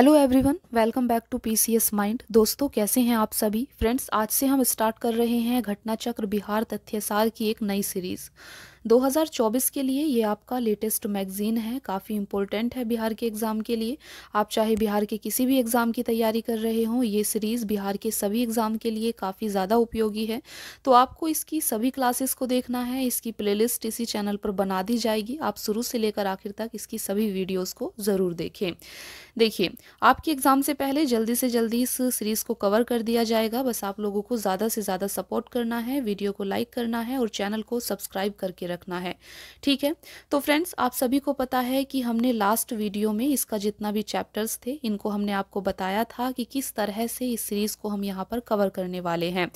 hello everyone welcome back to PCS mind दोस्तों कैसे हैं आप सभी फ्रेंड्स आज से हम स्टार्ट कर रहे हैं घटना चक्र बिहार तथ्य साल की एक नई सीरीज़ 2024 के लिए ये आपका लेटेस्ट मैगज़ीन है काफ़ी इम्पोर्टेंट है बिहार के एग्ज़ाम के लिए आप चाहे बिहार के किसी भी एग्ज़ाम की तैयारी कर रहे हों ये सीरीज़ बिहार के सभी एग्ज़ाम के लिए काफ़ी ज़्यादा उपयोगी है तो आपको इसकी सभी क्लासेस को देखना है इसकी प्लेलिस्ट इसी चैनल पर बना दी जाएगी आप शुरू से लेकर आखिर तक इसकी सभी वीडियोज़ को ज़रूर देखें देखिए आपके एग्ज़ाम से पहले जल्दी से जल्दी इस सीरीज़ को कवर कर दिया जाएगा बस आप लोगों को ज़्यादा से ज़्यादा सपोर्ट करना है वीडियो को लाइक करना है और चैनल को सब्सक्राइब करके रखना है ठीक है तो फ्रेंड्स आप सभी को पता है कि हमने लास्ट वीडियो में इसका जितना भी चैप्टर्स थे इनको हमने आपको बताया था कि किस तरह से इस सीरीज़ को हम यहाँ पर कवर करने वाले हैं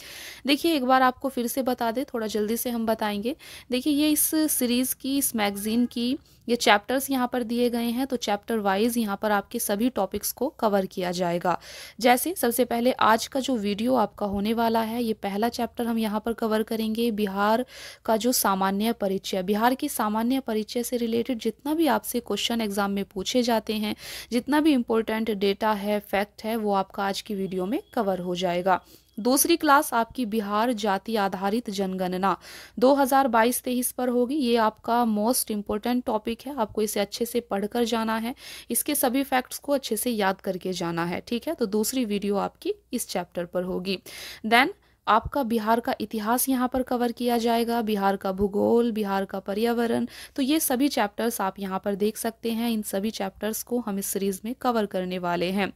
देखिए एक बार आपको फिर से बता दें थोड़ा जल्दी से हम बताएंगे देखिए ये इस सीरीज़ की इस मैगज़ीन की ये चैप्टर्स यहाँ पर दिए गए हैं तो चैप्टर वाइज यहाँ पर आपके सभी टॉपिक्स को कवर किया जाएगा जैसे सबसे पहले आज का जो वीडियो आपका होने वाला है ये पहला चैप्टर हम यहाँ पर कवर करेंगे बिहार का जो सामान्य परिचय बिहार की सामान्य परिचय से रिलेटेड जितना भी आपसे क्वेश्चन एग्जाम में पूछे जाते हैं जितना भी इम्पोर्टेंट डेटा है फैक्ट है वो आपका आज की वीडियो में कवर हो जाएगा दूसरी क्लास आपकी बिहार जाति आधारित जनगणना 2022-23 पर होगी ये आपका मोस्ट इम्पोर्टेंट टॉपिक है आपको इसे अच्छे से पढ़कर जाना है इसके सभी फैक्ट्स को अच्छे से याद करके जाना है ठीक है तो दूसरी वीडियो आपकी इस चैप्टर पर होगी देन आपका बिहार का इतिहास यहाँ पर कवर किया जाएगा बिहार का भूगोल बिहार का पर्यावरण तो ये सभी चैप्टर्स आप यहाँ पर देख सकते हैं इन सभी चैप्टर्स को हम इस सीरीज़ में कवर करने वाले हैं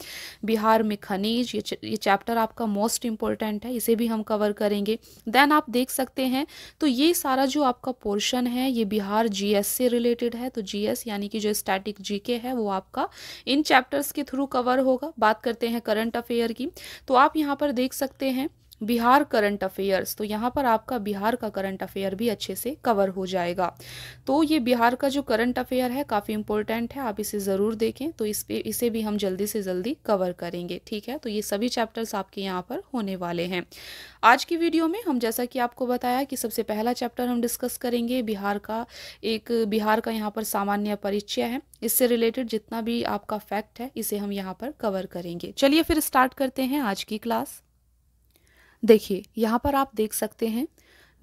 बिहार में खनिज ये, ये चैप्टर आपका मोस्ट इम्पोर्टेंट है इसे भी हम कवर करेंगे देन आप देख सकते हैं तो ये सारा जो आपका पोर्शन है ये बिहार जी से रिलेटेड है तो जी यानी कि जो स्टैटिक जी है वो आपका इन चैप्टर्स के थ्रू कवर होगा बात करते हैं करंट अफेयर की तो आप यहाँ पर देख सकते हैं बिहार करंट अफेयर्स तो यहाँ पर आपका बिहार का करंट अफेयर भी अच्छे से कवर हो जाएगा तो ये बिहार का जो करंट अफेयर है काफ़ी इंपॉर्टेंट है आप इसे ज़रूर देखें तो इस पर इसे भी हम जल्दी से जल्दी कवर करेंगे ठीक है तो ये सभी चैप्टर्स आपके यहाँ पर होने वाले हैं आज की वीडियो में हम जैसा कि आपको बताया कि सबसे पहला चैप्टर हम डिस्कस करेंगे बिहार का एक बिहार का यहाँ पर सामान्य परिचय है इससे रिलेटेड जितना भी आपका फैक्ट है इसे हम यहाँ पर कवर करेंगे चलिए फिर स्टार्ट करते हैं आज की क्लास देखिए यहाँ पर आप देख सकते हैं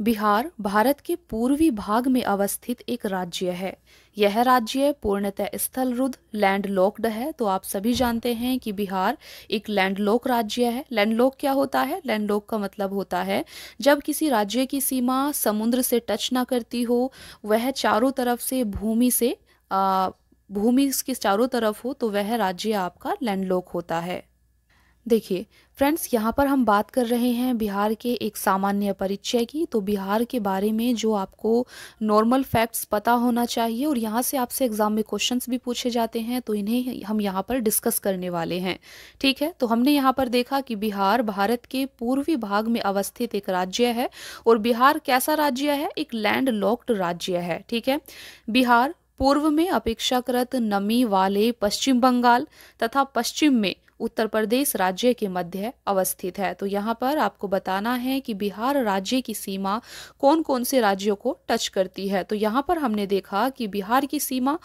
बिहार भारत के पूर्वी भाग में अवस्थित एक राज्य है यह राज्य पूर्णतः स्थल रुद्ध लैंडलॉक्ड है तो आप सभी जानते हैं कि बिहार एक लैंडलॉक राज्य है लैंडलॉक क्या होता है लैंडलॉक का मतलब होता है जब किसी राज्य की सीमा समुद्र से टच ना करती हो वह चारों तरफ से भूमि से भूमि के चारों तरफ हो तो वह राज्य आपका लैंडलॉक होता है देखिए फ्रेंड्स यहाँ पर हम बात कर रहे हैं बिहार के एक सामान्य परिचय की तो बिहार के बारे में जो आपको नॉर्मल फैक्ट्स पता होना चाहिए और यहाँ से आपसे एग्ज़ाम में क्वेश्चंस भी पूछे जाते हैं तो इन्हें हम यहाँ पर डिस्कस करने वाले हैं ठीक है तो हमने यहाँ पर देखा कि बिहार भारत के पूर्वी भाग में अवस्थित एक राज्य है और बिहार कैसा राज्य है एक लैंड लॉक्ड राज्य है ठीक है बिहार पूर्व में अपेक्षाकृत नमी वाले पश्चिम बंगाल तथा पश्चिम में उत्तर प्रदेश राज्य के मध्य अवस्थित है तो यहाँ पर आपको बताना है कि बिहार राज्य की सीमा कौन कौन से राज्यों को टच करती है तो यहाँ पर हमने देखा कि बिहार की सीमा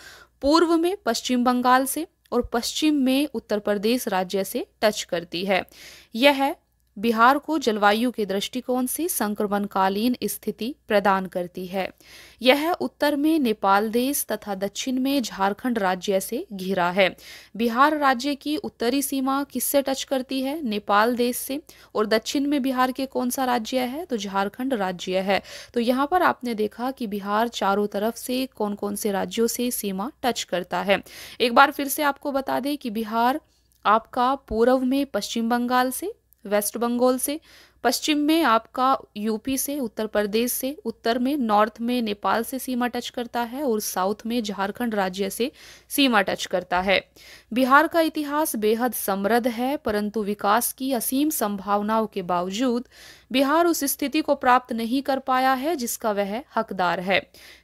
पूर्व में पश्चिम बंगाल से और पश्चिम में उत्तर प्रदेश राज्य से टच करती है यह बिहार को जलवायु के दृष्टिकोण से संक्रमणकालीन स्थिति प्रदान करती है यह उत्तर में नेपाल देश तथा दक्षिण में झारखंड राज्य से घिरा है बिहार राज्य की उत्तरी सीमा किससे टच करती है नेपाल देश से और दक्षिण में बिहार के कौन सा राज्य है तो झारखंड राज्य है तो यहाँ पर आपने देखा कि बिहार चारों तरफ से कौन कौन से राज्यों से सीमा टच करता है एक बार फिर से आपको बता दें कि बिहार आपका पूर्व में पश्चिम बंगाल से वेस्ट बंगाल से पश्चिम में आपका यूपी से उत्तर प्रदेश से उत्तर में नॉर्थ में नेपाल से सीमा टच करता है और साउथ में झारखंड राज्य से सीमा टच करता है बिहार का इतिहास बेहद समृद्ध है परंतु विकास की असीम संभावनाओं के बावजूद बिहार उस स्थिति को प्राप्त नहीं कर पाया है जिसका वह हकदार है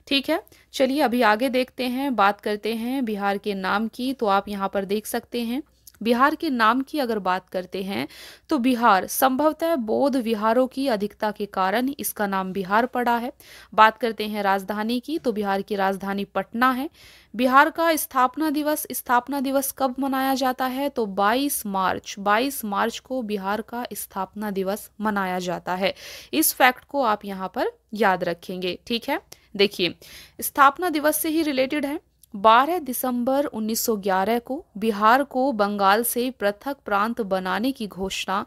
ठीक है चलिए अभी आगे देखते हैं बात करते हैं बिहार के नाम की तो आप यहाँ पर देख सकते हैं बिहार के नाम की अगर बात करते हैं तो बिहार संभवतः बौद्ध विहारों की अधिकता के कारण इसका नाम बिहार पड़ा है बात करते हैं राजधानी की तो बिहार की राजधानी पटना है बिहार का स्थापना दिवस स्थापना दिवस कब मनाया जाता है तो 22 मार्च 22 मार्च को बिहार का स्थापना दिवस मनाया जाता है इस फैक्ट को आप यहाँ पर याद रखेंगे ठीक है देखिए स्थापना दिवस से ही रिलेटेड है 12 दिसंबर 1911 को बिहार को बंगाल से पृथक प्रांत बनाने की घोषणा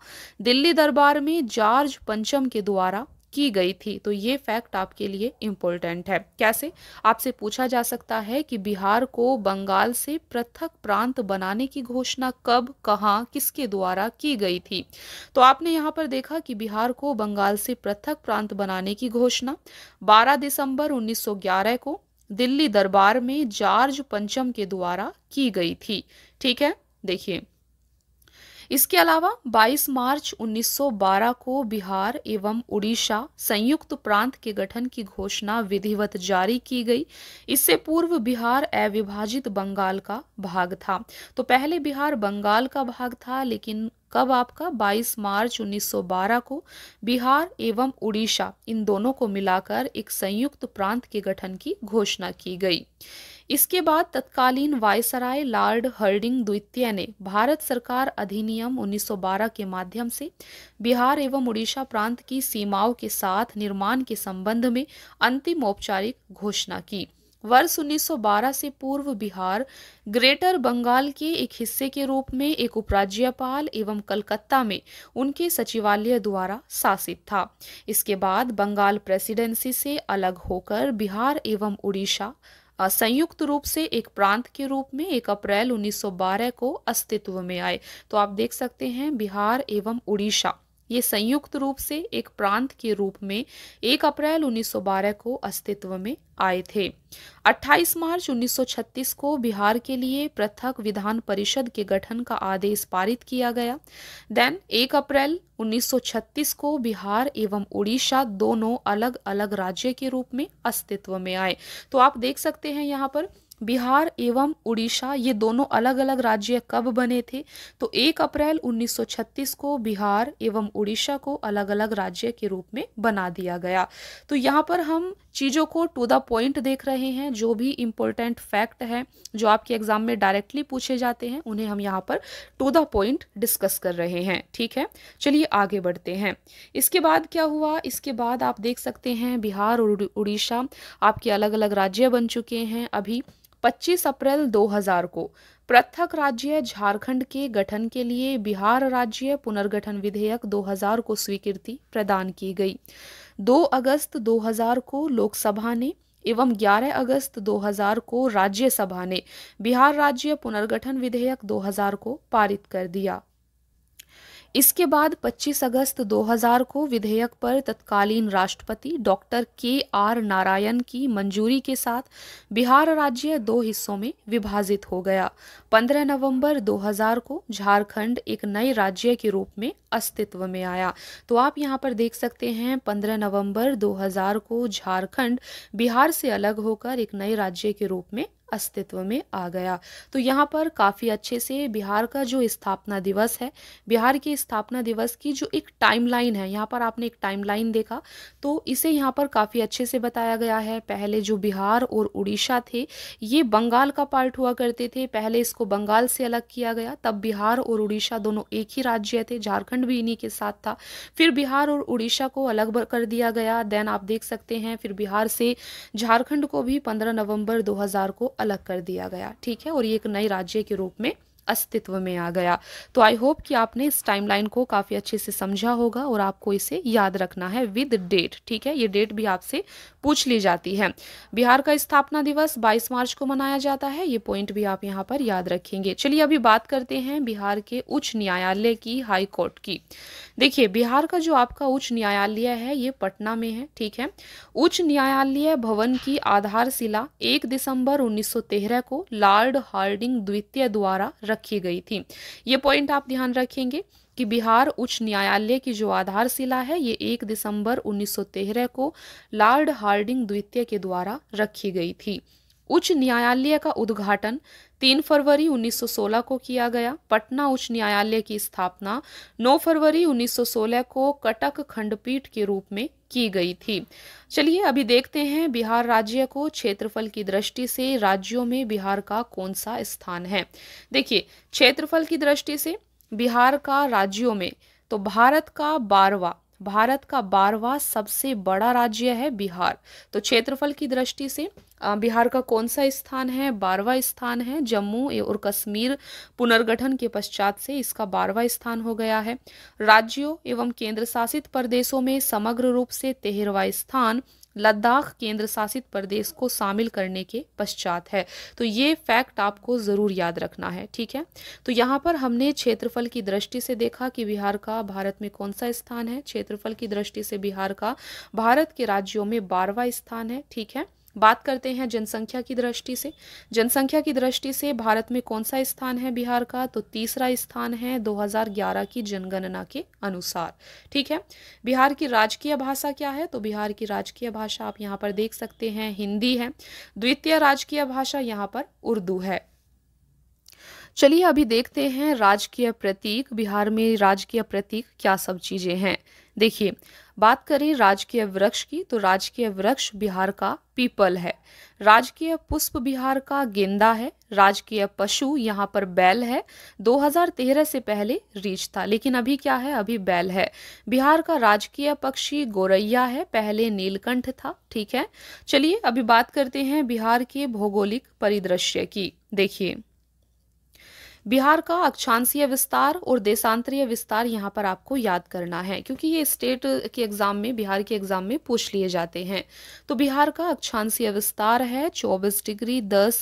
दिल्ली दरबार में जॉर्ज पंचम के द्वारा की गई थी तो ये फैक्ट आपके लिए इम्पोर्टेंट है कैसे आपसे पूछा जा सकता है कि बिहार को बंगाल से पृथक प्रांत बनाने की घोषणा कब कहाँ किसके द्वारा की गई थी तो आपने यहाँ पर देखा कि बिहार को बंगाल से पृथक प्रांत बनाने की घोषणा 12 दिसंबर 1911 को दिल्ली दरबार में जॉर्ज पंचम के द्वारा की गई थी ठीक है देखिए इसके अलावा 22 मार्च 1912 को बिहार एवं उड़ीसा संयुक्त प्रांत के गठन की घोषणा विधिवत जारी की गई इससे पूर्व बिहार अविभाजित बंगाल का भाग था तो पहले बिहार बंगाल का भाग था लेकिन कब आपका 22 मार्च 1912 को बिहार एवं उड़ीसा इन दोनों को मिलाकर एक संयुक्त प्रांत के गठन की घोषणा की गई इसके बाद तत्कालीन वायसराय लॉर्ड हर्डिंग द्वितीय ने भारत सरकार अधिनियम 1912 के माध्यम से बिहार एवं उड़ीसा प्रांत की सीमाओं के साथ निर्माण के संबंध में अंतिम औपचारिक घोषणा की वर्ष 1912 से पूर्व बिहार ग्रेटर बंगाल के एक हिस्से के रूप में एक उपराज्यपाल एवं कलकत्ता में उनके सचिवालय द्वारा शासित था इसके बाद बंगाल प्रेसिडेंसी से अलग होकर बिहार एवं उड़ीसा संयुक्त रूप से एक प्रांत के रूप में 1 अप्रैल 1912 को अस्तित्व में आए तो आप देख सकते हैं बिहार एवं उड़ीसा ये संयुक्त रूप से एक प्रांत के रूप में 1 अप्रैल 1912 को अस्तित्व में आए थे 28 मार्च 1936 को बिहार के लिए पृथक विधान परिषद के गठन का आदेश पारित किया गया देन 1 अप्रैल 1936 को बिहार एवं उड़ीसा दोनों अलग अलग राज्य के रूप में अस्तित्व में आए तो आप देख सकते हैं यहाँ पर बिहार एवं उड़ीसा ये दोनों अलग अलग राज्य कब बने थे तो 1 अप्रैल 1936 को बिहार एवं उड़ीसा को अलग अलग राज्य के रूप में बना दिया गया तो यहाँ पर हम चीज़ों को टू द पॉइंट देख रहे हैं जो भी इम्पोर्टेंट फैक्ट है जो आपके एग्जाम में डायरेक्टली पूछे जाते हैं उन्हें हम यहाँ पर टू द पॉइंट डिस्कस कर रहे हैं ठीक है चलिए आगे बढ़ते हैं इसके बाद क्या हुआ इसके बाद आप देख सकते हैं बिहार और उड़ीसा आपके अलग अलग राज्य बन चुके हैं अभी 25 अप्रैल 2000 को पृथक राज्य झारखंड के गठन के लिए बिहार राज्य पुनर्गठन विधेयक 2000 को स्वीकृति प्रदान की गई 2 अगस्त 2000 को लोकसभा ने एवं 11 अगस्त 2000 को राज्यसभा ने बिहार राज्य पुनर्गठन विधेयक 2000 को पारित कर दिया इसके बाद 25 अगस्त 2000 को विधेयक पर तत्कालीन राष्ट्रपति डॉक्टर के आर नारायण की मंजूरी के साथ बिहार राज्य दो हिस्सों में विभाजित हो गया 15 नवंबर 2000 को झारखंड एक नए राज्य के रूप में अस्तित्व में आया तो आप यहाँ पर देख सकते हैं 15 नवंबर 2000 को झारखंड बिहार से अलग होकर एक नए राज्य के रूप में अस्तित्व में आ गया तो यहाँ पर काफ़ी अच्छे से बिहार का जो स्थापना दिवस है बिहार के स्थापना दिवस की जो एक टाइमलाइन है यहाँ पर आपने एक टाइमलाइन देखा तो इसे यहाँ पर काफ़ी अच्छे से बताया गया है पहले जो बिहार और उड़ीसा थे ये बंगाल का पार्ट हुआ करते थे पहले इसको बंगाल से अलग किया गया तब बिहार और उड़ीसा दोनों एक ही राज्य थे झारखंड भी इन्हीं के साथ था फिर बिहार और उड़ीसा को अलग कर दिया गया देन आप देख सकते हैं फिर बिहार से झारखंड को भी पंद्रह नवम्बर दो को अलग कर दिया गया ठीक है और ये एक नए राज्य के रूप में अस्तित्व में आ गया तो आई होप कि आपने इस टाइमलाइन को काफ़ी अच्छे से समझा होगा और आपको इसे याद रखना है विद डेट ठीक है ये डेट भी आपसे पूछ ली जाती है बिहार का स्थापना दिवस 22 मार्च को मनाया जाता है ये पॉइंट भी आप यहाँ पर याद रखेंगे चलिए अभी बात करते हैं बिहार के उच्च न्यायालय की हाईकोर्ट की देखिए बिहार का जो आपका उच्च न्यायालय है ये पटना में है ठीक है उच्च न्यायालय भवन की आधारशिला एक दिसंबर उन्नीस को लॉर्ड हार्डिंग द्वितीय द्वारा रखी गई थी ये पॉइंट आप ध्यान रखेंगे कि बिहार उच्च न्यायालय की जो आधारशिला है ये 1 दिसंबर 1913 को लॉर्ड हार्डिंग द्वितीय के द्वारा रखी गई थी उच्च न्यायालय का उद्घाटन 3 फरवरी 1916 को किया गया पटना उच्च न्यायालय की स्थापना 9 फरवरी 1916 को कटक खंडपीठ के रूप में की गई थी चलिए अभी देखते हैं बिहार राज्य को क्षेत्रफल की दृष्टि से राज्यों में बिहार का कौन सा स्थान है देखिए क्षेत्रफल की दृष्टि से बिहार का राज्यों में तो भारत का बारवा भारत का बारवा सबसे बड़ा राज्य है बिहार तो क्षेत्रफल की दृष्टि से बिहार का कौन सा स्थान है बारहवा स्थान है जम्मू और कश्मीर पुनर्गठन के पश्चात से इसका बारहवा स्थान हो गया है राज्यों एवं केंद्र शासित प्रदेशों में समग्र रूप से तेहरवा स्थान लद्दाख केंद्र शासित प्रदेश को शामिल करने के पश्चात है तो ये फैक्ट आपको ज़रूर याद रखना है ठीक है तो यहाँ पर हमने क्षेत्रफल की दृष्टि से देखा कि बिहार का भारत में कौन सा स्थान है क्षेत्रफल की दृष्टि से बिहार का भारत के राज्यों में बारहवा स्थान है ठीक है बात करते हैं जनसंख्या की दृष्टि से जनसंख्या की दृष्टि से भारत में कौन सा स्थान है बिहार का तो तीसरा स्थान है 2011 की जनगणना के अनुसार ठीक है बिहार की राजकीय भाषा क्या है तो बिहार की राजकीय भाषा आप यहाँ पर देख सकते हैं हिंदी है द्वितीय राजकीय भाषा यहाँ पर उर्दू है चलिए अभी देखते हैं राजकीय प्रतीक बिहार में राजकीय प्रतीक क्या सब चीज़ें हैं देखिए बात करें राजकीय वृक्ष की तो राजकीय वृक्ष बिहार का पीपल है राजकीय पुष्प बिहार का गेंदा है राजकीय पशु यहाँ पर बैल है 2013 से पहले रीछ था लेकिन अभी क्या है अभी बैल है बिहार का राजकीय पक्षी गोरैया है पहले नीलकंठ था ठीक है चलिए अभी बात करते हैं बिहार के भौगोलिक परिदृश्य की देखिए बिहार का अक्षांशीय विस्तार और देशांतरीय विस्तार यहाँ पर आपको याद करना है क्योंकि ये स्टेट के एग्जाम में बिहार के एग्जाम में पूछ लिए जाते हैं तो बिहार का अक्षांशीय विस्तार है 24 डिग्री 10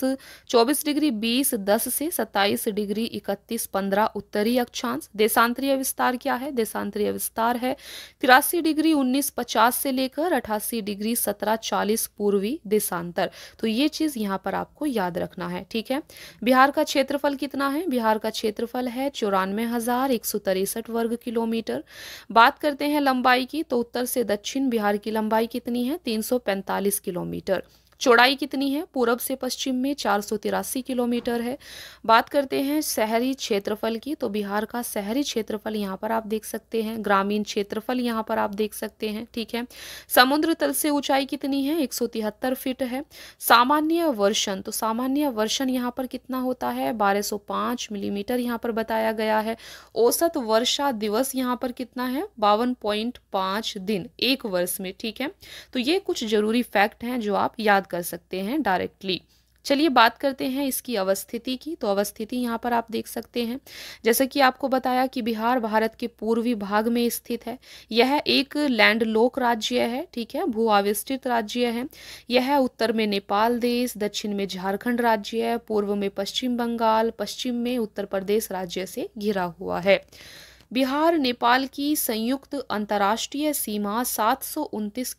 24 डिग्री बीस दस से 27 डिग्री इकतीस पंद्रह उत्तरी अक्षांश देशांतरीय विस्तार क्या है देशांतरीय विस्तार है तिरासी डिग्री उन्नीस पचास से लेकर अठासी डिग्री सत्रह चालीस पूर्वी देशांतर तो ये चीज यहाँ पर आपको याद रखना है ठीक है बिहार का क्षेत्रफल कितना है बिहार का क्षेत्रफल है चौरानवे हजार एक सौ तिरसठ वर्ग किलोमीटर बात करते हैं लंबाई की तो उत्तर से दक्षिण बिहार की लंबाई कितनी है तीन सौ पैंतालीस किलोमीटर चौड़ाई कितनी है पूरब से पश्चिम में चार किलोमीटर है बात करते हैं शहरी क्षेत्रफल की तो बिहार का शहरी क्षेत्रफल यहाँ पर आप देख सकते हैं ग्रामीण क्षेत्रफल यहाँ पर आप देख सकते हैं ठीक है समुद्र तल से ऊंचाई कितनी है तिहत्तर फीट है सामान्य वर्षण तो सामान्य वर्षण यहाँ पर कितना होता है 1205 मिलीमीटर यहाँ पर बताया गया है औसत वर्षा दिवस यहाँ पर कितना है बावन दिन एक वर्ष में ठीक है तो ये कुछ जरूरी फैक्ट हैं जो आप याद कर सकते हैं डायरेक्टली चलिए बात करते हैं इसकी अवस्थिति की तो अवस्थिति यहाँ पर आप देख सकते हैं जैसे कि आपको बताया कि बिहार भारत के पूर्वी भाग में स्थित है यह एक लैंडलोक राज्य है ठीक है भू आविष्टित राज्य है यह उत्तर में नेपाल देश दक्षिण में झारखंड राज्य है पूर्व में पश्चिम बंगाल पश्चिम में उत्तर प्रदेश राज्य से घिरा हुआ है बिहार नेपाल की संयुक्त अंतर्राष्ट्रीय सीमा सात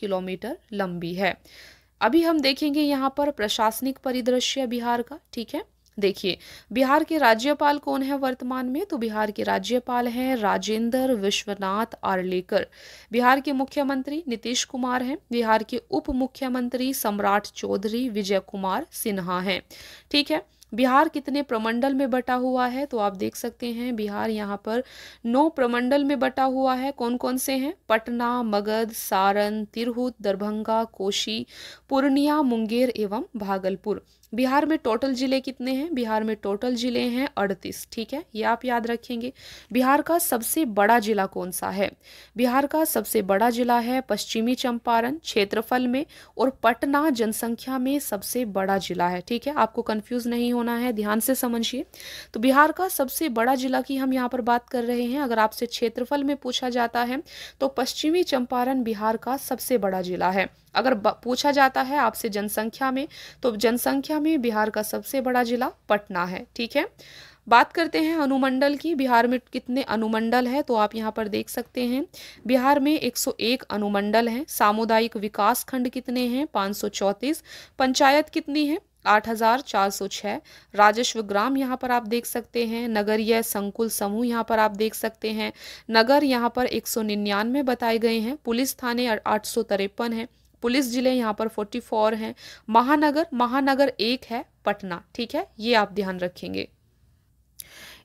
किलोमीटर लंबी है अभी हम देखेंगे यहाँ पर प्रशासनिक परिदृश्य बिहार का ठीक है देखिए बिहार के राज्यपाल कौन है वर्तमान में तो बिहार के राज्यपाल हैं राजेंद्र विश्वनाथ आर्लेकर बिहार के मुख्यमंत्री नीतीश कुमार हैं बिहार के उप मुख्यमंत्री सम्राट चौधरी विजय कुमार सिन्हा हैं ठीक है बिहार कितने प्रमंडल में बटा हुआ है तो आप देख सकते हैं बिहार यहाँ पर नौ प्रमंडल में बटा हुआ है कौन कौन से हैं पटना मगध सारण तिरहुत दरभंगा कोशी पूर्णिया मुंगेर एवं भागलपुर बिहार में टोटल ज़िले कितने हैं बिहार में टोटल ज़िले हैं अड़तीस ठीक है ये आप याद रखेंगे बिहार का सबसे बड़ा ज़िला कौन सा है बिहार का सबसे बड़ा ज़िला है पश्चिमी चंपारण क्षेत्रफल में और पटना जनसंख्या में सबसे बड़ा ज़िला है ठीक है आपको कन्फ्यूज़ नहीं होना है ध्यान से समझिए तो बिहार का सबसे बड़ा ज़िला की हम यहाँ पर बात कर रहे हैं अगर आपसे क्षेत्रफल में पूछा जाता है तो पश्चिमी चंपारण बिहार का सबसे बड़ा ज़िला है अगर पूछा जाता है आपसे जनसंख्या में तो जनसंख्या में बिहार का सबसे बड़ा जिला पटना है ठीक है बात करते हैं अनुमंडल की बिहार में कितने अनुमंडल है तो आप यहाँ पर देख सकते हैं बिहार में 101 अनुमंडल हैं सामुदायिक विकास खंड कितने हैं 534 पंचायत कितनी है 8,406 राजस्व ग्राम यहाँ पर आप देख सकते हैं नगरीय संकुल समूह यहाँ पर आप देख सकते हैं नगर यहाँ पर एक बताए गए हैं पुलिस थाने आठ सौ तिरपन है पुलिस जिले यहाँ पर 44 हैं महानगर महानगर एक है पटना ठीक है ये आप ध्यान रखेंगे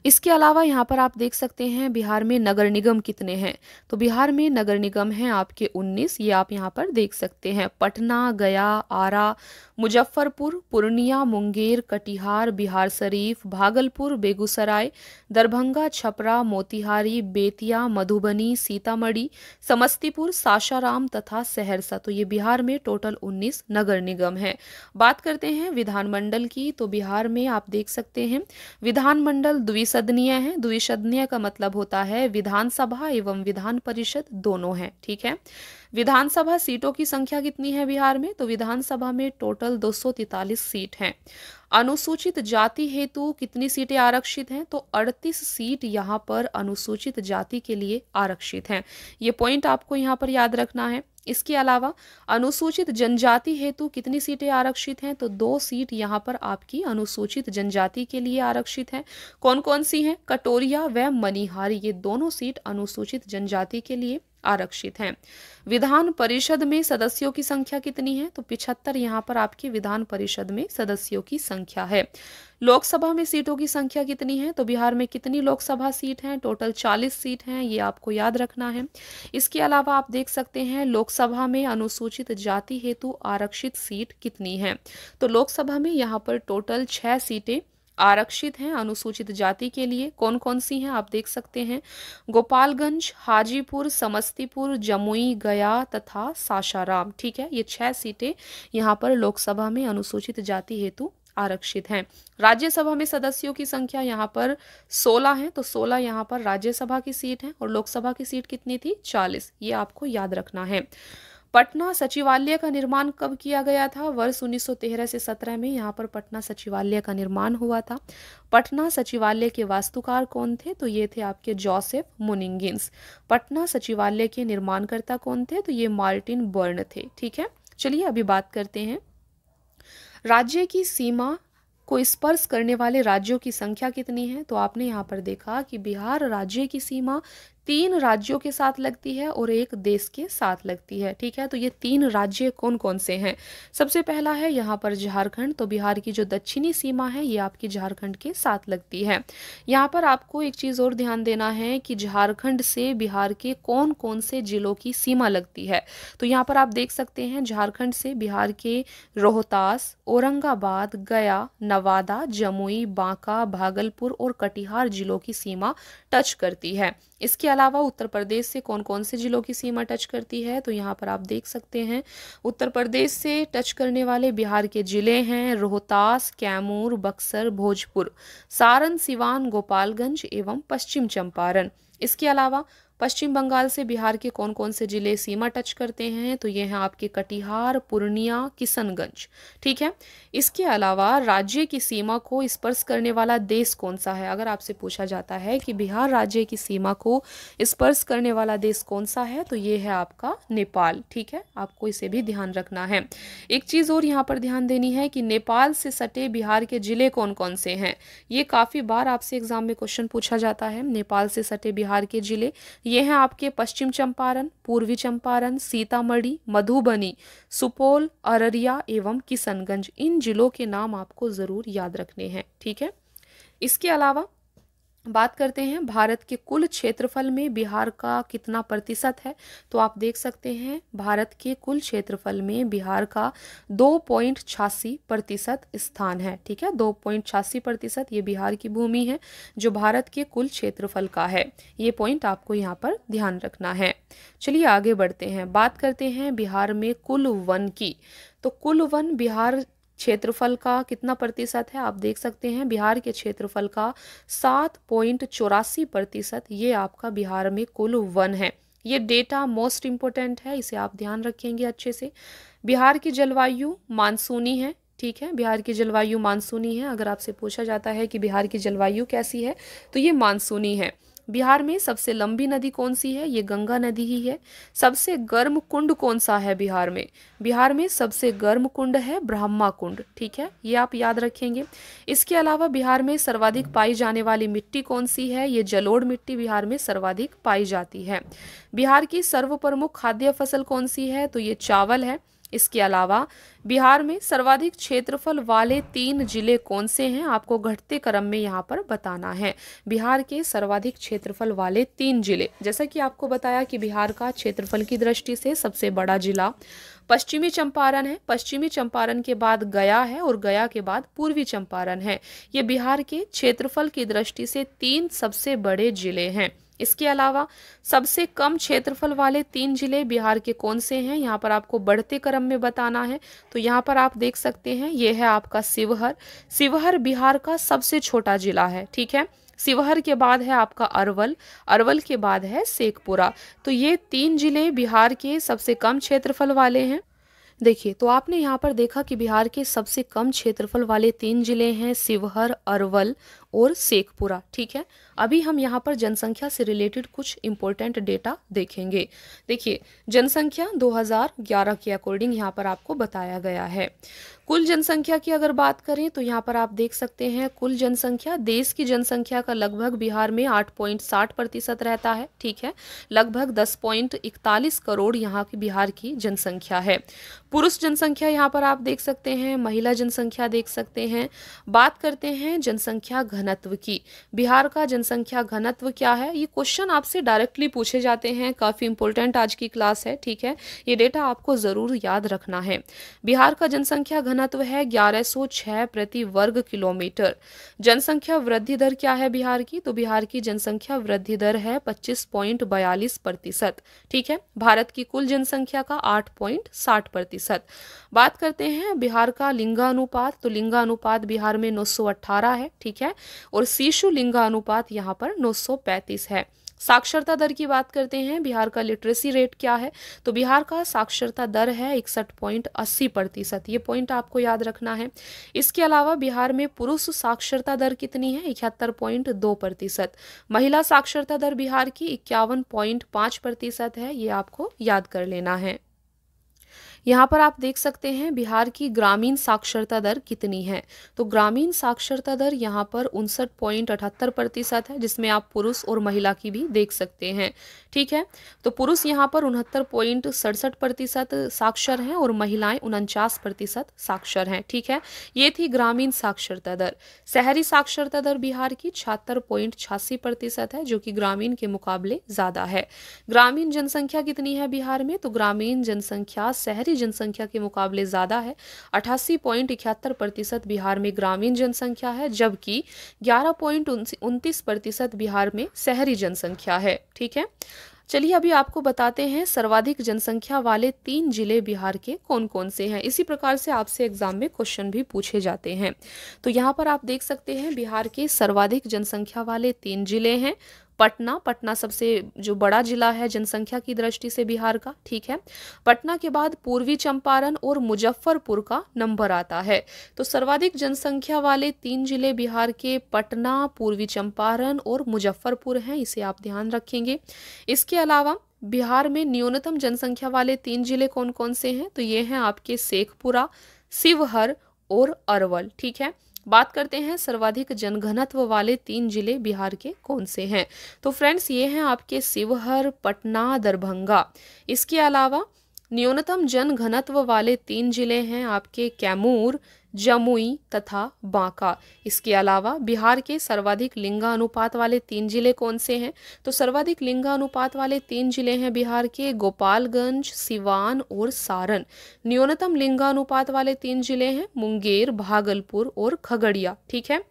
इसके अलावा यहाँ पर आप देख सकते हैं बिहार में नगर निगम कितने हैं तो बिहार में नगर निगम हैं आपके 19 ये आप यहाँ पर देख सकते हैं पटना गया आरा मुजफ्फरपुर पूर्णिया मुंगेर कटिहार बिहार शरीफ भागलपुर बेगूसराय दरभंगा छपरा मोतिहारी बेतिया मधुबनी सीतामढ़ी समस्तीपुर सासाराम तथा सहरसा तो ये बिहार में टोटल 19 नगर निगम हैं बात करते हैं विधानमंडल की तो बिहार में आप देख सकते हैं विधानमंडल द्विस द्विसदनीय है द्विसदनीय का मतलब होता है विधानसभा एवं विधान परिषद दोनों है ठीक है विधानसभा सीटों की संख्या कितनी है बिहार में तो विधानसभा में टोटल दो सीट हैं अनुसूचित जाति हेतु कितनी सीटें आरक्षित हैं तो 38 सीट यहाँ पर अनुसूचित जाति के लिए आरक्षित हैं ये पॉइंट आपको यहाँ पर याद रखना है इसके अलावा अनुसूचित जनजाति हेतु कितनी सीटें आरक्षित हैं तो दो सीट यहाँ पर आपकी अनुसूचित जनजाति के लिए आरक्षित हैं कौन कौन सी हैं कटोरिया व मनिहारी ये दोनों सीट अनुसूचित जनजाति के लिए आरक्षित हैं विधान परिषद में सदस्यों की संख्या कितनी है तो पिछहत्तर यहाँ पर आपकी विधान परिषद में सदस्यों की संख्या है लोकसभा में सीटों की संख्या कितनी है तो बिहार में कितनी लोकसभा सीट हैं टोटल 40 सीट हैं ये आपको याद रखना है इसके अलावा आप देख सकते हैं लोकसभा में अनुसूचित जाति हेतु आरक्षित सीट कितनी है तो लोकसभा में यहाँ पर टोटल छः सीटें आरक्षित हैं अनुसूचित जाति के लिए कौन कौन सी हैं आप देख सकते हैं गोपालगंज हाजीपुर समस्तीपुर जमुई गया तथा सासाराम ठीक है ये छह सीटें यहाँ पर लोकसभा में अनुसूचित जाति हेतु आरक्षित हैं राज्यसभा में सदस्यों की संख्या यहाँ पर 16 है तो 16 यहाँ पर राज्यसभा की सीट है और लोकसभा की सीट कितनी थी 40 ये आपको याद रखना है पटना सचिवालय का निर्माण कब किया गया था वर्ष 1913 से 17 में यहाँ पर पटना सचिवालय का निर्माण हुआ था पटना सचिवालय के वास्तुकार कौन थे तो ये थे आपके जोसेफ मुनिंगिन्स पटना सचिवालय के निर्माणकर्ता कौन थे तो ये मार्टिन बर्न थे ठीक है चलिए अभी बात करते हैं राज्य की सीमा को स्पर्श करने वाले राज्यों की संख्या कितनी है तो आपने यहाँ पर देखा कि बिहार राज्य की सीमा तीन राज्यों के साथ लगती है और एक देश के साथ लगती है ठीक है तो ये तीन राज्य कौन कौन से हैं सबसे पहला है यहाँ पर झारखंड तो बिहार की जो दक्षिणी सीमा है ये आपकी झारखंड के साथ लगती है यहाँ पर आपको एक चीज़ और ध्यान देना है कि झारखंड से बिहार के कौन कौन से जिलों की सीमा लगती है तो यहाँ पर आप देख सकते हैं झारखंड से बिहार के रोहतास औरंगाबाद गया नवादा जमुई बांका भागलपुर और कटिहार जिलों की सीमा टच करती है इसके अलावा उत्तर प्रदेश से कौन कौन से ज़िलों की सीमा टच करती है तो यहाँ पर आप देख सकते हैं उत्तर प्रदेश से टच करने वाले बिहार के ज़िले हैं रोहतास कैमूर बक्सर भोजपुर सारण सिवान गोपालगंज एवं पश्चिम चंपारण इसके अलावा पश्चिम बंगाल से बिहार के कौन कौन से ज़िले सीमा टच करते हैं तो ये हैं आपके कटिहार पूर्णिया किशनगंज ठीक है इसके अलावा राज्य की सीमा को स्पर्श करने वाला देश कौन सा है अगर आपसे पूछा जाता है कि बिहार राज्य की सीमा को स्पर्श करने वाला देश कौन सा है तो ये है आपका नेपाल ठीक है आपको इसे भी ध्यान रखना है एक चीज़ और यहाँ पर ध्यान देनी है कि नेपाल से सटे बिहार के ज़िले कौन कौन से हैं ये काफ़ी बार आपसे एग्जाम में क्वेश्चन पूछा जाता है नेपाल से सटे बिहार के ज़िले ये हैं आपके पश्चिम चंपारण पूर्वी चंपारण सीतामढ़ी मधुबनी सुपौल अररिया एवं किशनगंज इन जिलों के नाम आपको ज़रूर याद रखने हैं ठीक है इसके अलावा बात करते हैं भारत के कुल क्षेत्रफल में बिहार का कितना प्रतिशत है तो आप देख सकते हैं भारत के कुल क्षेत्रफल में बिहार का दो पॉइंट छियासी प्रतिशत स्थान है ठीक है दो पॉइंट छियासी प्रतिशत ये बिहार की भूमि है जो भारत के कुल क्षेत्रफल का है ये पॉइंट आपको यहाँ पर ध्यान रखना है चलिए आगे बढ़ते हैं बात करते हैं बिहार में कुल वन की तो कुल वन बिहार क्षेत्रफल का कितना प्रतिशत है आप देख सकते हैं बिहार के क्षेत्रफल का सात पॉइंट चौरासी प्रतिशत ये आपका बिहार में कुल वन है ये डेटा मोस्ट इम्पोर्टेंट है इसे आप ध्यान रखेंगे अच्छे से बिहार की जलवायु मानसूनी है ठीक है बिहार की जलवायु मानसूनी है अगर आपसे पूछा जाता है कि बिहार की जलवायु कैसी है तो ये मानसूनी है बिहार में सबसे लंबी नदी कौन सी है ये गंगा नदी ही है सबसे गर्म कुंड कौन सा है बिहार में बिहार में सबसे गर्म कुंड है ब्रह्मा कुंड ठीक है ये आप याद रखेंगे इसके अलावा बिहार में सर्वाधिक पाई जाने वाली मिट्टी कौन सी है ये जलोड़ मिट्टी बिहार में सर्वाधिक पाई जाती है बिहार की सर्वप्रमुख खाद्य फसल कौन सी है तो ये चावल है इसके अलावा बिहार में सर्वाधिक क्षेत्रफल वाले तीन जिले कौन से हैं आपको घटते क्रम में यहाँ पर बताना है बिहार के सर्वाधिक क्षेत्रफल वाले तीन जिले जैसा कि आपको बताया कि बिहार का क्षेत्रफल की दृष्टि से सबसे बड़ा जिला पश्चिमी चंपारण है पश्चिमी चंपारण के बाद गया है और गया के बाद पूर्वी चंपारण है ये बिहार के क्षेत्रफल की दृष्टि से तीन सबसे बड़े जिले हैं इसके अलावा सबसे कम क्षेत्रफल वाले तीन जिले बिहार के कौन से हैं यहाँ पर आपको बढ़ते क्रम में बताना है तो यहाँ पर आप देख सकते हैं ये है आपका शिवहर शिवहर बिहार का सबसे छोटा जिला है ठीक है शिवहर के बाद है आपका अरवल अरवल के बाद है शेखपुरा तो ये तीन जिले बिहार के सबसे कम क्षेत्रफल वाले हैं देखिए तो आपने यहाँ पर देखा कि बिहार के सबसे कम क्षेत्रफल वाले तीन जिले हैं शिवहर अरवल और शेखपुरा ठीक है अभी हम यहाँ पर जनसंख्या से रिलेटेड कुछ इम्पोर्टेंट डेटा देखेंगे देखिए जनसंख्या 2011 के अकॉर्डिंग यहाँ पर आपको बताया गया है कुल जनसंख्या की अगर बात करें तो यहाँ पर आप देख सकते हैं कुल जनसंख्या देश की जनसंख्या का लगभग बिहार में आठ प्रतिशत रहता है ठीक है लगभग दस करोड़ यहाँ की बिहार की जनसंख्या है पुरुष जनसंख्या यहाँ पर आप देख सकते हैं महिला जनसंख्या देख सकते हैं बात करते हैं जनसंख्या घनत्व की बिहार का जनसंख्या घनत्व क्या है ये क्वेश्चन आपसे डायरेक्टली पूछे जाते हैं काफ़ी इंपॉर्टेंट आज की क्लास है ठीक है ये डेटा आपको ज़रूर याद रखना है बिहार का जनसंख्या घनत्व है ग्यारह प्रति वर्ग किलोमीटर जनसंख्या वृद्धि दर क्या है बिहार की तो बिहार की जनसंख्या वृद्धि दर है पच्चीस प्रतिशत ठीक है भारत की कुल जनसंख्या का आठ पॉइंट साठ प्रतिशत बात करते हैं बिहार का लिंगानुपात तो लिंगानुपात बिहार में नौ है ठीक है और शिशु लिंगानुपात यहाँ पर नौ है साक्षरता दर की बात करते हैं बिहार का लिटरेसी रेट क्या है तो बिहार का साक्षरता दर है इकसठ पॉइंट अस्सी प्रतिशत ये पॉइंट आपको याद रखना है इसके अलावा बिहार में पुरुष साक्षरता दर कितनी है इकहत्तर पॉइंट दो प्रतिशत महिला साक्षरता दर बिहार की इक्यावन पॉइंट पाँच प्रतिशत है ये आपको याद कर लेना है यहाँ पर आप देख सकते हैं बिहार की ग्रामीण साक्षरता दर कितनी है तो ग्रामीण साक्षरता दर यहाँ पर उनसठ पॉइंट अठहत्तर प्रतिशत है जिसमें आप पुरुष और महिला की भी देख सकते हैं ठीक है तो पुरुष यहाँ पर उनहत्तर पॉइंट सड़सठ प्रतिशत साक्षर हैं और महिलाएं उनचास प्रतिशत साक्षर हैं ठीक है ये थी ग्रामीण साक्षरता दर शहरी साक्षरता दर बिहार की छहत्तर पॉइंट छियासी प्रतिशत है जो कि ग्रामीण के मुकाबले ज़्यादा है ग्रामीण जनसंख्या कितनी है बिहार में तो ग्रामीण जनसंख्या शहरी से जनसंख्या के मुकाबले ज़्यादा है अठासी पॉइंट इकहत्तर प्रतिशत बिहार में ग्रामीण जनसंख्या है जबकि ग्यारह पॉइंट उनतीस प्रतिशत बिहार में शहरी जनसंख्या है ठीक है चलिए अभी आपको बताते हैं सर्वाधिक जनसंख्या वाले तीन जिले बिहार के कौन कौन से हैं इसी प्रकार से आपसे एग्जाम में क्वेश्चन भी पूछे जाते हैं तो यहाँ पर आप देख सकते हैं बिहार के सर्वाधिक जनसंख्या वाले तीन जिले हैं पटना पटना सबसे जो बड़ा जिला है जनसंख्या की दृष्टि से बिहार का ठीक है पटना के बाद पूर्वी चंपारण और मुजफ्फरपुर का नंबर आता है तो सर्वाधिक जनसंख्या वाले तीन जिले बिहार के पटना पूर्वी चंपारण और मुजफ्फरपुर हैं इसे आप ध्यान रखेंगे इसके अलावा बिहार में न्यूनतम जनसंख्या वाले तीन जिले कौन कौन से हैं तो ये हैं आपके शेखपुरा शिवहर और अरवल ठीक है बात करते हैं सर्वाधिक जनघनत्व वाले तीन जिले बिहार के कौन से हैं तो फ्रेंड्स ये हैं आपके शिवहर पटना दरभंगा इसके अलावा न्यूनतम जनघनत्व वाले तीन जिले हैं आपके कैमूर जमुई तथा बांका इसके अलावा बिहार के सर्वाधिक लिंगानुपात वाले तीन जिले कौन से हैं तो सर्वाधिक लिंगानुपात वाले तीन जिले हैं बिहार के गोपालगंज सिवान और सारण न्यूनतम लिंगानुपात वाले तीन जिले हैं मुंगेर भागलपुर और खगड़िया ठीक है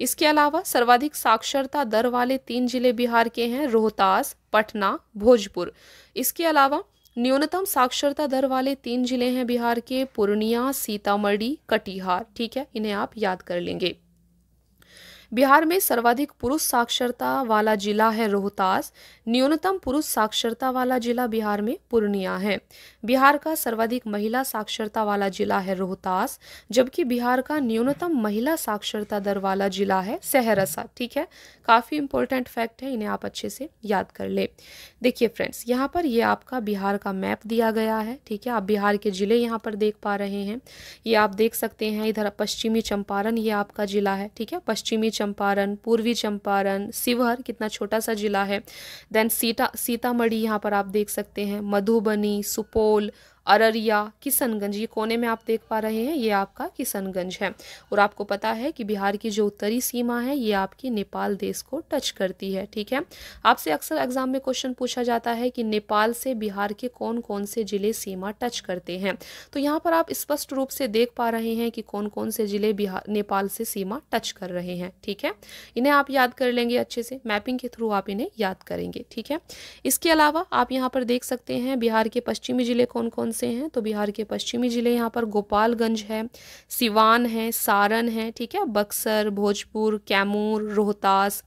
इसके अलावा सर्वाधिक साक्षरता दर वाले तीन जिले बिहार के हैं रोहतास पटना भोजपुर इसके अलावा न्यूनतम साक्षरता दर वाले तीन जिले हैं बिहार के पूर्णिया सीतामढ़ी कटिहार ठीक है इन्हें आप याद कर लेंगे बिहार में सर्वाधिक पुरुष साक्षरता वाला जिला है रोहतास न्यूनतम पुरुष साक्षरता वाला जिला बिहार में पूर्णिया है बिहार का सर्वाधिक महिला साक्षरता वाला जिला है रोहतास जबकि बिहार का न्यूनतम महिला साक्षरता दर वाला जिला है सहरसा ठीक है काफ़ी इंपॉर्टेंट फैक्ट है इन्हें आप अच्छे से याद कर ले देखिए फ्रेंड्स यहाँ पर ये आपका बिहार का मैप दिया गया है ठीक है आप बिहार के ज़िले यहाँ पर देख पा रहे हैं ये आप देख सकते हैं इधर पश्चिमी चंपारण ये आपका ज़िला है ठीक है पश्चिमी चंपारण पूर्वी चंपारण शिवहर कितना छोटा सा जिला है देन सीता सीतामढ़ी यहाँ पर आप देख सकते हैं मधुबनी सुपौल अररिया किशनगंज ये कोने में आप देख पा रहे हैं ये आपका किशनगंज है और आपको पता है कि बिहार की जो उत्तरी सीमा है ये आपकी नेपाल देश को टच करती है ठीक है आपसे अक्सर एग्जाम में क्वेश्चन पूछा जाता है कि नेपाल से बिहार के कौन कौन से जिले सीमा टच करते हैं तो यहाँ पर आप स्पष्ट रूप से देख पा रहे हैं कि कौन कौन से जिले बिहार नेपाल से सीमा टच कर रहे हैं ठीक है इन्हें आप याद कर लेंगे अच्छे से मैपिंग के थ्रू आप इन्हें याद करेंगे ठीक है इसके अलावा आप यहाँ पर देख सकते हैं बिहार के पश्चिमी जिले कौन कौन से हैं तो बिहार के पश्चिमी ज़िले यहाँ पर गोपालगंज है सिवान है सारण है ठीक है बक्सर भोजपुर कैमूर रोहतास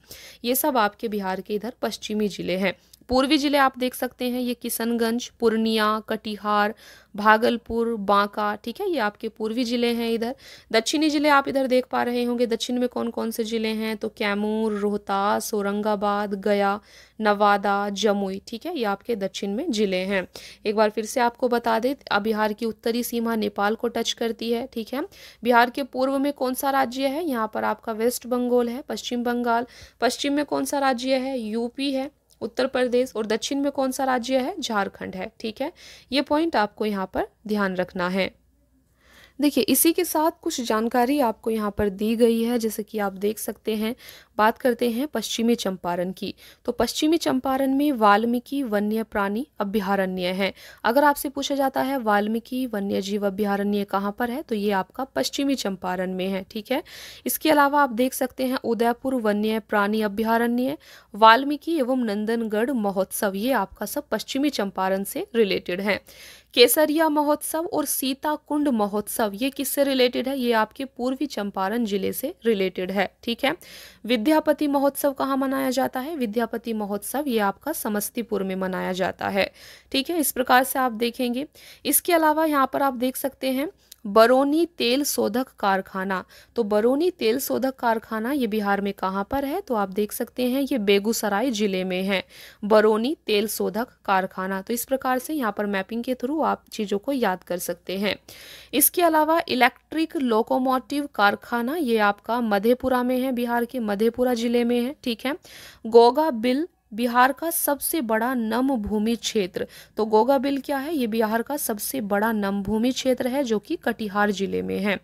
ये सब आपके बिहार के इधर पश्चिमी ज़िले हैं पूर्वी जिले आप देख सकते हैं ये किशनगंज पूर्णिया कटिहार भागलपुर बांका ठीक है ये आपके पूर्वी जिले हैं इधर दक्षिणी जिले आप इधर देख पा रहे होंगे दक्षिण में कौन कौन से जिले हैं तो कैमूर रोहतास औरंगाबाद गया नवादा जमुई ठीक है ये आपके दक्षिण में जिले हैं एक बार फिर से आपको बता दें बिहार की उत्तरी सीमा नेपाल को टच करती है ठीक है बिहार के पूर्व में कौन सा राज्य है यहाँ पर आपका वेस्ट बंगाल है पश्चिम बंगाल पश्चिम में कौन सा राज्य है यूपी है उत्तर प्रदेश और दक्षिण में कौन सा राज्य है झारखंड है ठीक है ये पॉइंट आपको यहाँ पर ध्यान रखना है देखिए इसी के साथ कुछ जानकारी आपको यहाँ पर दी गई है जैसे कि आप देख सकते हैं बात करते हैं पश्चिमी चंपारण की तो पश्चिमी चंपारण में वाल्मीकि वन्य प्राणी अभ्यारण्य है अगर आपसे पूछा जाता है वाल्मीकि वन्य जीव अभ्यारण्य कहाँ पर है तो ये आपका पश्चिमी चंपारण में है ठीक है इसके अलावा आप देख सकते हैं उदयपुर वन्य प्राणी अभ्यारण्य वाल्मीकि एवं नंदनगढ़ महोत्सव ये आपका सब पश्चिमी चंपारण से रिलेटेड है केसरिया महोत्सव और सीता कुंड महोत्सव ये किससे रिलेटेड है ये आपके पूर्वी चंपारण जिले से रिलेटेड है ठीक है विद्यापति महोत्सव कहाँ मनाया जाता है विद्यापति महोत्सव ये आपका समस्तीपुर में मनाया जाता है ठीक है इस प्रकार से आप देखेंगे इसके अलावा यहाँ पर आप देख सकते हैं बरौनी तेल शोधक कारखाना तो बरौनी तेल शोधक कारखाना ये बिहार में कहाँ पर है तो आप देख सकते हैं ये बेगूसराय जिले में है बरौनी तेल शोधक कारखाना तो इस प्रकार से यहाँ पर मैपिंग के थ्रू आप चीज़ों को याद कर सकते हैं इसके अलावा इलेक्ट्रिक लोकोमोटिव कारखाना ये आपका मधेपुरा में है बिहार के मधेपुरा जिले में है ठीक है गोगा बिल बिहार का सबसे बड़ा नम भूमि क्षेत्र तो गोगा बिल क्या है ये बिहार का सबसे बड़ा नम भूमि क्षेत्र है जो कि कटिहार जिले में है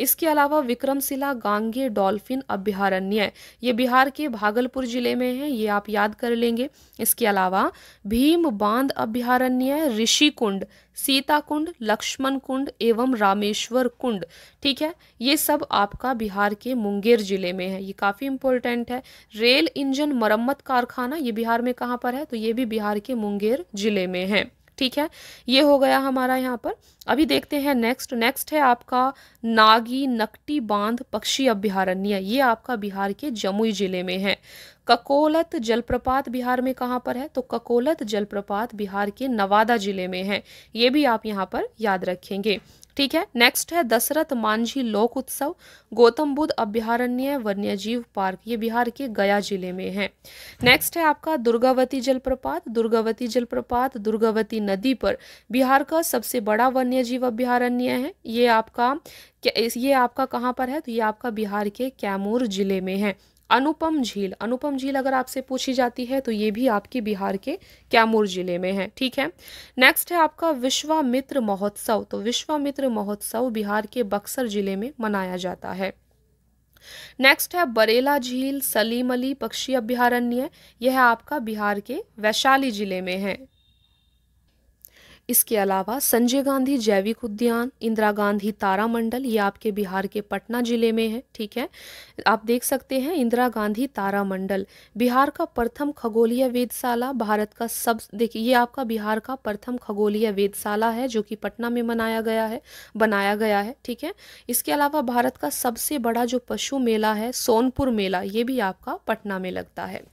इसके अलावा विक्रमशिला गांगे डॉल्फिन अभ्यारण्य ये बिहार के भागलपुर जिले में है ये आप याद कर लेंगे इसके अलावा भीम बांध अभ्यारण्य ऋषिकुंड सीता कुंड लक्ष्मण कुंड एवं रामेश्वर कुंड ठीक है ये सब आपका बिहार के मुंगेर जिले में है ये काफ़ी इंपॉर्टेंट है रेल इंजन मरम्मत कारखाना ये बिहार में कहाँ पर है तो ये भी बिहार के मुंगेर जिले में है ठीक है ये हो गया हमारा यहाँ पर अभी देखते हैं नेक्स्ट नेक्स्ट है आपका नागी नकटी बांध पक्षी अभ्यारण्य ये आपका बिहार के जमुई जिले में है ककोलत जलप्रपात बिहार में कहाँ पर है तो ककोलत जलप्रपात बिहार के नवादा जिले में है ये भी आप यहाँ पर याद रखेंगे ठीक है नेक्स्ट है दशरथ मांझी लोक उत्सव गौतम बुद्ध अभ्यारण्य वन्यजीव पार्क ये बिहार के गया जिले में है नेक्स्ट है आपका दुर्गावती जलप्रपात दुर्गावती जलप्रपात दुर्गावती नदी पर बिहार का सबसे बड़ा वन्यजीव अभ्यारण्य है ये आपका ये आपका कहाँ पर है तो ये आपका बिहार के कैमूर जिले में है अनुपम झील अनुपम झील अगर आपसे पूछी जाती है तो ये भी आपके बिहार के कैमूर जिले में है ठीक है नेक्स्ट है आपका विश्वामित्र महोत्सव तो विश्वामित्र महोत्सव बिहार के बक्सर जिले में मनाया जाता है नेक्स्ट है बरेला झील सलीम अली पक्षी अभ्यारण्य यह आपका बिहार के वैशाली जिले में है इसके अलावा संजय गांधी जैविक उद्यान इंदिरा गांधी तारामंडल ये आपके बिहार के पटना जिले में है ठीक है आप देख सकते हैं इंदिरा गांधी तारामंडल बिहार का प्रथम खगोलीय वेदशाला भारत का सब देखिए ये आपका बिहार का प्रथम खगोलीय वेदशाला है जो कि पटना में मनाया गया है बनाया गया है ठीक है इसके अलावा भारत का सबसे बड़ा जो पशु मेला है सोनपुर मेला ये भी आपका पटना में लगता है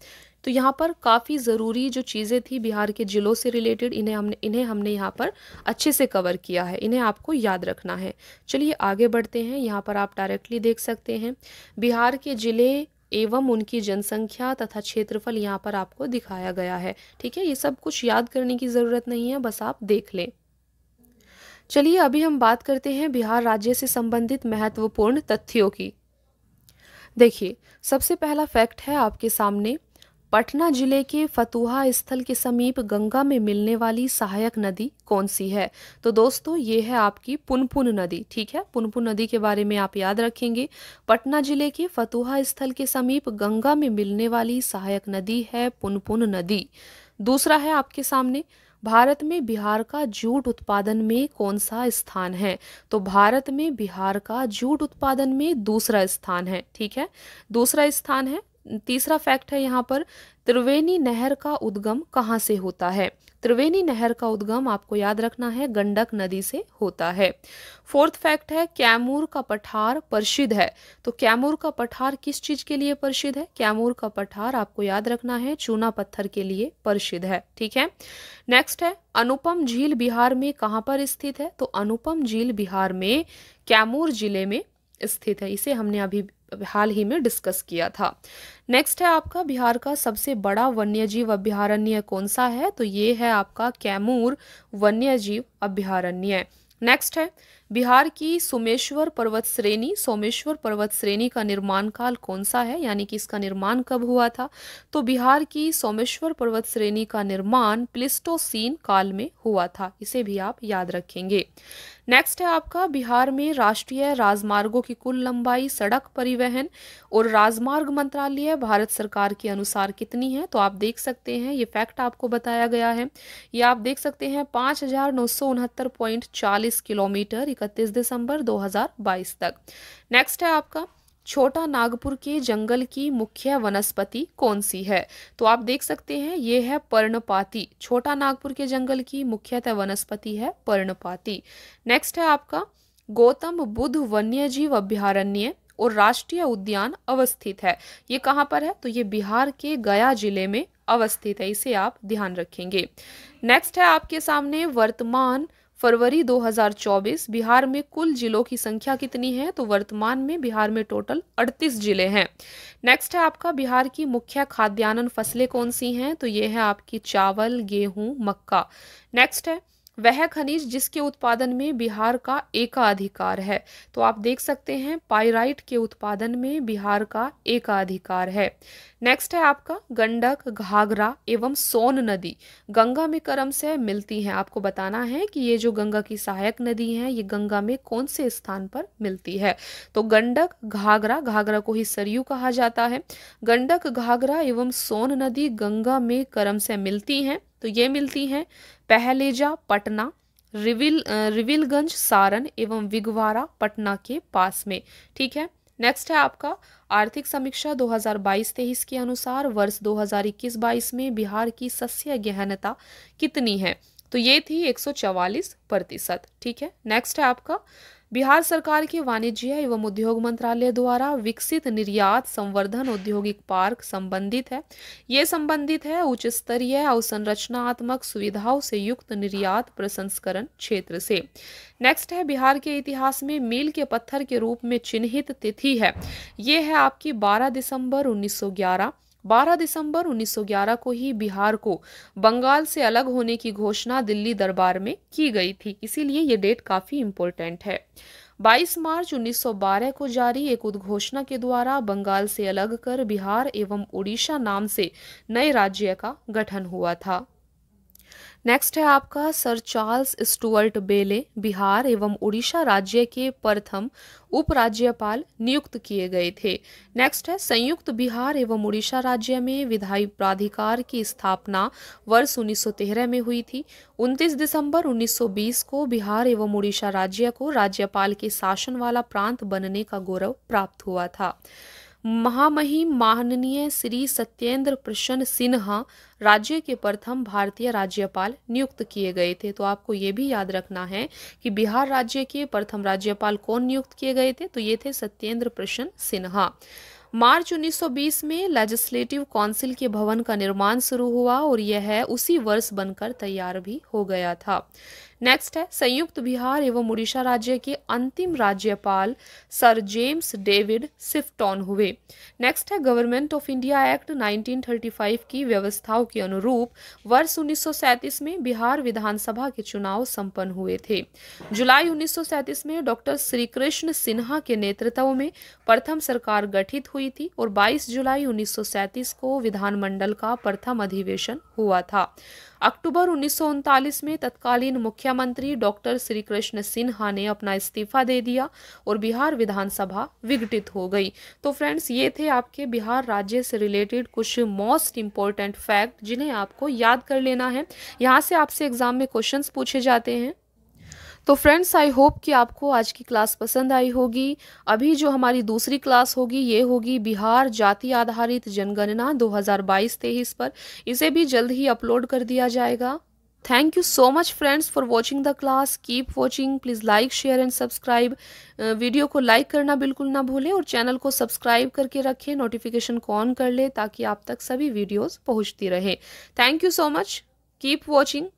तो यहाँ पर काफ़ी ज़रूरी जो चीज़ें थी बिहार के ज़िलों से रिलेटेड इन्हें हमने इन्हें हमने यहाँ पर अच्छे से कवर किया है इन्हें आपको याद रखना है चलिए आगे बढ़ते हैं यहाँ पर आप डायरेक्टली देख सकते हैं बिहार के ज़िले एवं उनकी जनसंख्या तथा क्षेत्रफल यहाँ पर आपको दिखाया गया है ठीक है ये सब कुछ याद करने की ज़रूरत नहीं है बस आप देख लें चलिए अभी हम बात करते हैं बिहार राज्य से संबंधित महत्वपूर्ण तथ्यों की देखिए सबसे पहला फैक्ट है आपके सामने पटना जिले के फतुहा स्थल के समीप गंगा में मिलने वाली सहायक नदी कौन सी है तो दोस्तों ये है आपकी पुनपुन नदी ठीक है पुनपुन नदी के बारे में आप याद रखेंगे पटना जिले के फतुहा स्थल के समीप गंगा में मिलने वाली सहायक नदी है पुनपुन नदी दूसरा है आपके सामने भारत में बिहार का जूट उत्पादन में कौन सा स्थान है तो भारत में बिहार का जूट उत्पादन में दूसरा स्थान है ठीक है दूसरा स्थान है तीसरा फैक्ट है यहाँ पर त्रिवेणी नहर का उद्गम कहाँ से होता है त्रिवेणी नहर का उद्गम आपको याद रखना है गंडक नदी से होता है फोर्थ फैक्ट है कैमूर का पठार प्रसिद्ध है तो कैमूर का पठार किस चीज के लिए प्रसिद्ध है कैमूर का पठार आपको याद रखना है चूना पत्थर के लिए प्रसिद्ध है ठीक है नेक्स्ट है अनुपम झील बिहार में कहाँ पर स्थित है तो अनुपम झील बिहार में कैमूर जिले में स्थित है इसे हमने अभी हाल ही में डिस्कस किया था नेक्स्ट है आपका बिहार का सबसे बड़ा वन्यजीव अभ्यारण्य कौन सा है तो ये है आपका कैमूर वन्यजीव अभ्यारण्य नेक्स्ट है बिहार की सोमेश्वर पर्वत श्रेणी सोमेश्वर पर्वत श्रेणी का निर्माण काल कौन सा है यानी कि इसका निर्माण कब हुआ था तो बिहार की सोमेश्वर पर्वत श्रेणी का निर्माण प्लिस्टोसीन काल में हुआ था इसे भी आप याद रखेंगे नेक्स्ट है आपका बिहार में राष्ट्रीय राजमार्गों की कुल लंबाई सड़क परिवहन और राजमार्ग मंत्रालय भारत सरकार के अनुसार कितनी है तो आप देख सकते हैं ये फैक्ट आपको बताया गया है ये आप देख सकते हैं पाँच किलोमीटर इकतीस दिसंबर 2022 तक नेक्स्ट है आपका छोटा नागपुर के जंगल की मुख्य वनस्पति कौन सी है तो आप देख सकते हैं ये है पर्णपाती छोटा नागपुर के जंगल की मुख्यतः वनस्पति है पर्णपाती नेक्स्ट है आपका गौतम बुद्ध वन्यजीव अभ्यारण्य और राष्ट्रीय उद्यान अवस्थित है ये कहाँ पर है तो ये बिहार के गया जिले में अवस्थित है इसे आप ध्यान रखेंगे नेक्स्ट है आपके सामने वर्तमान फरवरी 2024 बिहार में कुल जिलों की संख्या कितनी है तो वर्तमान में बिहार में टोटल 38 जिले हैं नेक्स्ट है आपका बिहार की मुख्य खाद्यान्न फसलें कौन सी हैं तो ये है आपकी चावल गेहूं मक्का नेक्स्ट है वह खनिज जिसके उत्पादन में बिहार का एकाधिकार है तो आप देख सकते हैं पाइराइट के उत्पादन में बिहार का एकाधिकार है नेक्स्ट है आपका गंडक घाघरा एवं सोन नदी गंगा में क्रम से मिलती हैं आपको बताना है कि ये जो गंगा की सहायक नदी है ये गंगा में कौन से स्थान पर मिलती है तो गंडक घाघरा घाघरा को ही सरयू कहा जाता है गंडक घाघरा एवं सोन नदी गंगा में क्रम से मिलती हैं तो ये मिलती हैं पहलेजा पटना रिविल रिविलगंज सारण एवं विगवारा पटना के पास में ठीक है नेक्स्ट है आपका आर्थिक समीक्षा 2022-23 के अनुसार वर्ष 2021-22 में बिहार की सस्य गहनता कितनी है तो ये थी 144 प्रतिशत ठीक है नेक्स्ट है आपका बिहार सरकार के वाणिज्य एवं उद्योग मंत्रालय द्वारा विकसित निर्यात संवर्धन औद्योगिक पार्क संबंधित है ये संबंधित है उच्च स्तरीय अवसंरचनात्मक सुविधाओं से युक्त निर्यात प्रसंस्करण क्षेत्र से नेक्स्ट है बिहार के इतिहास में मील के पत्थर के रूप में चिन्हित तिथि है ये है आपकी 12 दिसंबर 1911 12 दिसंबर 1911 को ही बिहार को बंगाल से अलग होने की घोषणा दिल्ली दरबार में की गई थी इसीलिए ये डेट काफ़ी इम्पोर्टेंट है 22 मार्च 1912 को जारी एक उद्घोषणा के द्वारा बंगाल से अलग कर बिहार एवं उड़ीसा नाम से नए राज्य का गठन हुआ था नेक्स्ट है आपका सर चार्ल्स स्टुअर्ट बेले बिहार एवं उड़ीसा राज्य के प्रथम उपराज्यपाल नियुक्त किए गए थे नेक्स्ट है संयुक्त बिहार एवं उड़ीसा राज्य में विधायी प्राधिकार की स्थापना वर्ष 1913 में हुई थी 29 दिसंबर 1920 को बिहार एवं उड़ीसा राज्य को राज्यपाल के शासन वाला प्रांत बनने का गौरव प्राप्त हुआ था महामहिम माननीय श्री सत्येंद्र प्रसन्न सिन्हा राज्य के प्रथम भारतीय राज्यपाल नियुक्त किए गए थे तो आपको ये भी याद रखना है कि बिहार राज्य के प्रथम राज्यपाल कौन नियुक्त किए गए थे तो ये थे सत्येंद्र प्रसन्न सिन्हा मार्च 1920 में लेजिस्लेटिव काउंसिल के भवन का निर्माण शुरू हुआ और यह उसी वर्ष बनकर तैयार भी हो गया था नेक्स्ट है संयुक्त बिहार एवं उड़ीसा राज्य के अंतिम राज्यपाल सर जेम्स डेविड सिफ्टॉन हुए नेक्स्ट है गवर्नमेंट ऑफ इंडिया एक्ट 1935 की व्यवस्थाओं के अनुरूप वर्ष 1937 में बिहार विधानसभा के चुनाव संपन्न हुए थे जुलाई 1937 में डॉक्टर श्रीकृष्ण सिन्हा के नेतृत्व में प्रथम सरकार गठित हुई थी और बाईस जुलाई उन्नीस को विधानमंडल का प्रथम अधिवेशन हुआ था अक्टूबर उन्नीस में तत्कालीन मुख्यमंत्री डॉक्टर श्री कृष्ण सिन्हा ने अपना इस्तीफा दे दिया और बिहार विधानसभा विघटित हो गई तो फ्रेंड्स ये थे आपके बिहार राज्य से रिलेटेड कुछ मोस्ट इम्पॉर्टेंट फैक्ट जिन्हें आपको याद कर लेना है यहाँ से आपसे एग्जाम में क्वेश्चन पूछे जाते हैं तो फ्रेंड्स आई होप कि आपको आज की क्लास पसंद आई होगी अभी जो हमारी दूसरी क्लास होगी ये होगी बिहार जाति आधारित जनगणना 2022 हजार पर इसे भी जल्द ही अपलोड कर दिया जाएगा thank you so much friends for watching the class keep watching please like share and subscribe video को लाइक करना बिल्कुल ना भूलें और चैनल को सब्सक्राइब करके रखें नोटिफिकेशन को ऑन कर लें ताकि आप तक सभी वीडियोज़ पहुंचती रहे thank you so much keep watching